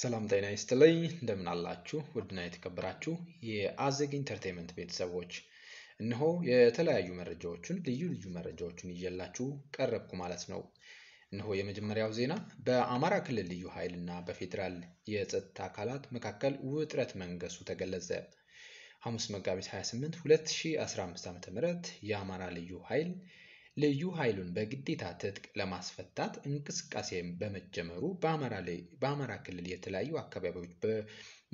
ሰላም ጤና ይስጥልኝ እንደምን አላችሁ ውድና የተከበራችሁ የአዘግ ኢንተርቴንመንት ቤተሰቦች እነሆ የተለያዩ መረጃዎችን ልዩ ልዩ መረጃዎችን ይዤላችሁ ቀረብኩ ማለት ነው እነሆ የመጀመሪያው ዜና በአማራ ክልል ልዩ ኃይልና በፌዴራል የጸጥታ አካላት መካከል ውጥረት መንገሱ ተገለጸ ሐሙስ መጋቢት 28 2015 ዓ ም የአማራ ልዩ ኃይል ልዩ ኃይሉን በግዴታ ትጥቅ ለማስፈታት እንቅስቃሴ በመጀመሩ በአማራ ክልል የተለያዩ አካባቢዎች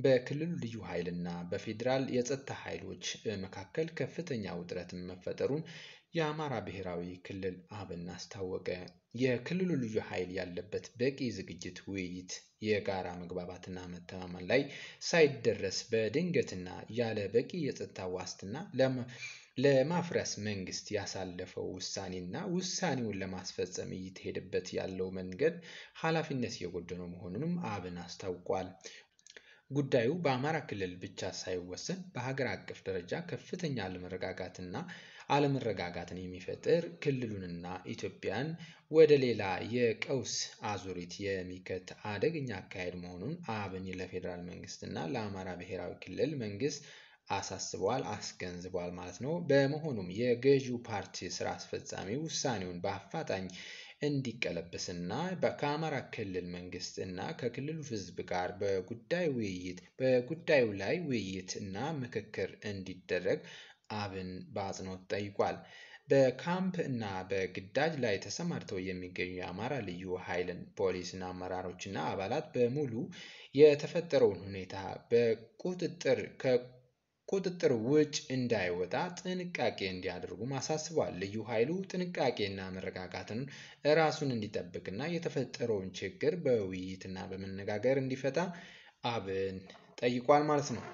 በክልሉ ልዩ ኃይልና በፌዴራል የጸጥታ ኃይሎች መካከል ከፍተኛ ውጥረት መፈጠሩን የአማራ ብሔራዊ ክልል አብን አስታወቀ። የክልሉ ልዩ ኃይል ያለበት በቂ ዝግጅት፣ ውይይት፣ የጋራ መግባባትና መተማመን ላይ ሳይደረስ በድንገትና ያለ በቂ የጸጥታ ዋስትና ለማፍረስ መንግስት ያሳለፈው ውሳኔና ውሳኔውን ለማስፈጸም እየተሄደበት ያለው መንገድ ኃላፊነት የጎደለው መሆኑንም አብን አስታውቋል። ጉዳዩ በአማራ ክልል ብቻ ሳይወሰን በሀገር አቀፍ ደረጃ ከፍተኛ አለመረጋጋትና አለመረጋጋትን የሚፈጥር ክልሉንና ኢትዮጵያን ወደ ሌላ የቀውስ አዙሪት የሚከት አደገኛ አካሄድ መሆኑን አብን ለፌዴራል መንግስትና ለአማራ ብሔራዊ ክልል መንግስት አሳስበዋል፣ አስገንዝቧል ማለት ነው። በመሆኑም የገዢው ፓርቲ ስራ አስፈጻሚ ውሳኔውን በአፋጣኝ እንዲቀለበስና ከአማራ ክልል መንግስት እና ከክልሉ ህዝብ ጋር በጉዳይ ውይይት በጉዳዩ ላይ ውይይት እና ምክክር እንዲደረግ አብን በአጽንኦት ጠይቋል። በካምፕ እና በግዳጅ ላይ ተሰማርተው የሚገኙ የአማራ ልዩ ኃይልን አመራሮች አመራሮችና አባላት በሙሉ የተፈጠረውን ሁኔታ በቁጥጥር ቁጥጥር ውጭ እንዳይወጣ ጥንቃቄ እንዲያደርጉም አሳስቧል። ልዩ ኃይሉ ጥንቃቄና መረጋጋትን ራሱን እንዲጠብቅና የተፈጠረውን ችግር በውይይትና በመነጋገር እንዲፈታ አብን ጠይቋል ማለት ነው።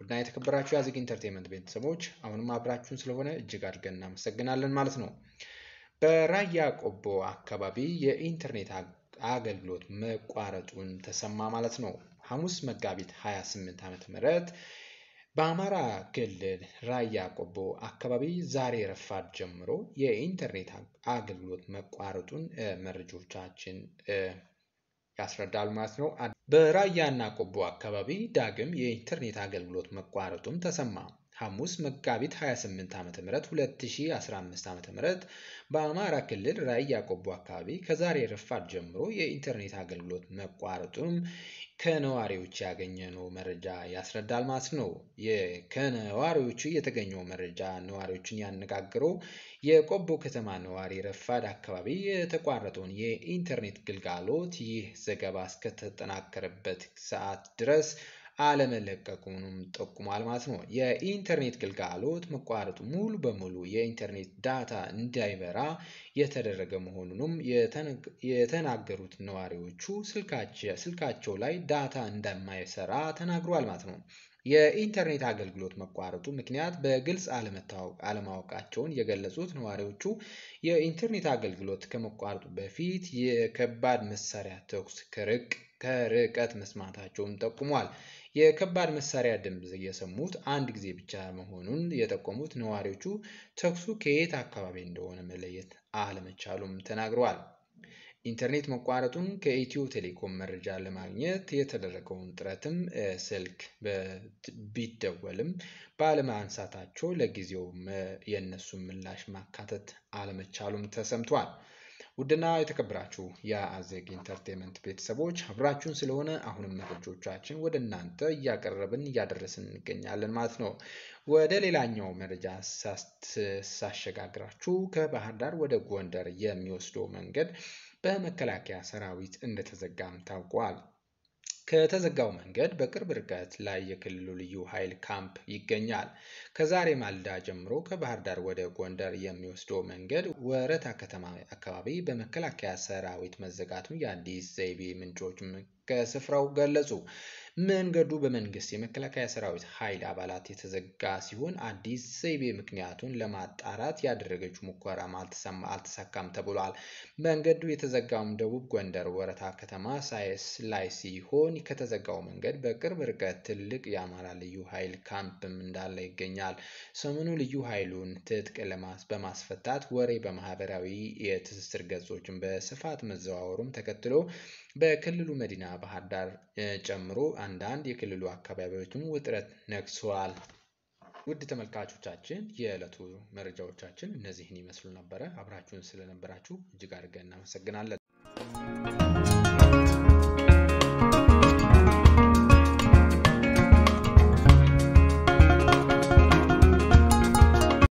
ውድና የተከበራችሁ የአዚግ ኢንተርቴንመንት ቤተሰቦች አሁንም አብራችሁን ስለሆነ እጅግ አድርገን እናመሰግናለን ማለት ነው። በራያ ቆቦ አካባቢ የኢንተርኔት አገልግሎት መቋረጡን ተሰማ ማለት ነው። ሐሙስ መጋቢት 28 ዓመተ ምህረት በአማራ ክልል ራያ ቆቦ አካባቢ ዛሬ ረፋድ ጀምሮ የኢንተርኔት አገልግሎት መቋረጡን መረጃዎቻችን ያስረዳሉ ማለት ነው። በራያና ቆቦ አካባቢ ዳግም የኢንተርኔት አገልግሎት መቋረጡም ተሰማ ሐሙስ መጋቢት 28 ዓ ም 2015 ዓ ም በአማራ ክልል ራያ ቆቦ አካባቢ ከዛሬ ረፋድ ጀምሮ የኢንተርኔት አገልግሎት መቋረጡም ከነዋሪዎች ያገኘነው መረጃ ያስረዳል ማለት ነው። ከነዋሪዎቹ የተገኘው መረጃ ነዋሪዎችን ያነጋግረው የቆቦ ከተማ ነዋሪ ረፋድ አካባቢ የተቋረጠውን የኢንተርኔት ግልጋሎት ይህ ዘገባ እስከተጠናከረበት ሰዓት ድረስ አለመለቀቁንም ጠቁሟል ማለት ነው። የኢንተርኔት ግልጋሎት መቋረጡ ሙሉ በሙሉ የኢንተርኔት ዳታ እንዳይበራ የተደረገ መሆኑንም የተናገሩት ነዋሪዎቹ ስልካቸው ላይ ዳታ እንደማይሰራ ተናግሯል ማለት ነው። የኢንተርኔት አገልግሎት መቋረጡ ምክንያት በግልጽ አለማወቃቸውን የገለጹት ነዋሪዎቹ የኢንተርኔት አገልግሎት ከመቋረጡ በፊት የከባድ መሳሪያ ተኩስ ከርቀት መስማታቸውን ጠቁሟል። የከባድ መሳሪያ ድምፅ የሰሙት አንድ ጊዜ ብቻ መሆኑን የጠቆሙት ነዋሪዎቹ ተኩሱ ከየት አካባቢ እንደሆነ መለየት አለመቻሉም ተናግረዋል። ኢንተርኔት መቋረጡን ከኢትዮ ቴሌኮም መረጃ ለማግኘት የተደረገውን ጥረትም ስልክ ቢደወልም ባለማንሳታቸው ለጊዜው የእነሱን ምላሽ ማካተት አለመቻሉም ተሰምቷል። ውድና የተከበራችሁ የአዜግ ኢንተርቴንመንት ቤተሰቦች አብራችሁን ስለሆነ አሁንም መረጃዎቻችን ወደ እናንተ እያቀረብን እያደረስን እንገኛለን ማለት ነው። ወደ ሌላኛው መረጃ ሳሸጋግራችሁ ከባህር ዳር ወደ ጎንደር የሚወስደው መንገድ በመከላከያ ሰራዊት እንደተዘጋም ታውቋል። ከተዘጋው መንገድ በቅርብ ርቀት ላይ የክልሉ ልዩ ኃይል ካምፕ ይገኛል። ከዛሬ ማልዳ ጀምሮ ከባህር ዳር ወደ ጎንደር የሚወስደው መንገድ ወረታ ከተማ አካባቢ በመከላከያ ሰራዊት መዘጋቱን የአዲስ ዘይቤ ምንጮች ከስፍራው ገለጹ። መንገዱ በመንግስት የመከላከያ ሰራዊት ኃይል አባላት የተዘጋ ሲሆን አዲስ ዘይቤ ምክንያቱን ለማጣራት ያደረገችው ሙከራም አልተሳካም ተብሏል። መንገዱ የተዘጋውም ደቡብ ጎንደር ወረታ ከተማ ሳይስ ላይ ሲሆን ከተዘጋው መንገድ በቅርብ ርቀት ትልቅ የአማራ ልዩ ኃይል ካምፕም እንዳለ ይገኛል። ሰሞኑ ልዩ ኃይሉን ትጥቅ በማስፈታት ወሬ በማህበራዊ የትስስር ገጾችን በስፋት መዘዋወሩም ተከትሎ በክልሉ መዲና ባህር ዳር ጨምሮ አንዳንድ የክልሉ አካባቢዎችም ውጥረት ነግሷል። ውድ ተመልካቾቻችን የዕለቱ መረጃዎቻችን እነዚህን ይመስሉ ነበረ። አብራችሁን ስለነበራችሁ እጅግ አድርገን እናመሰግናለን።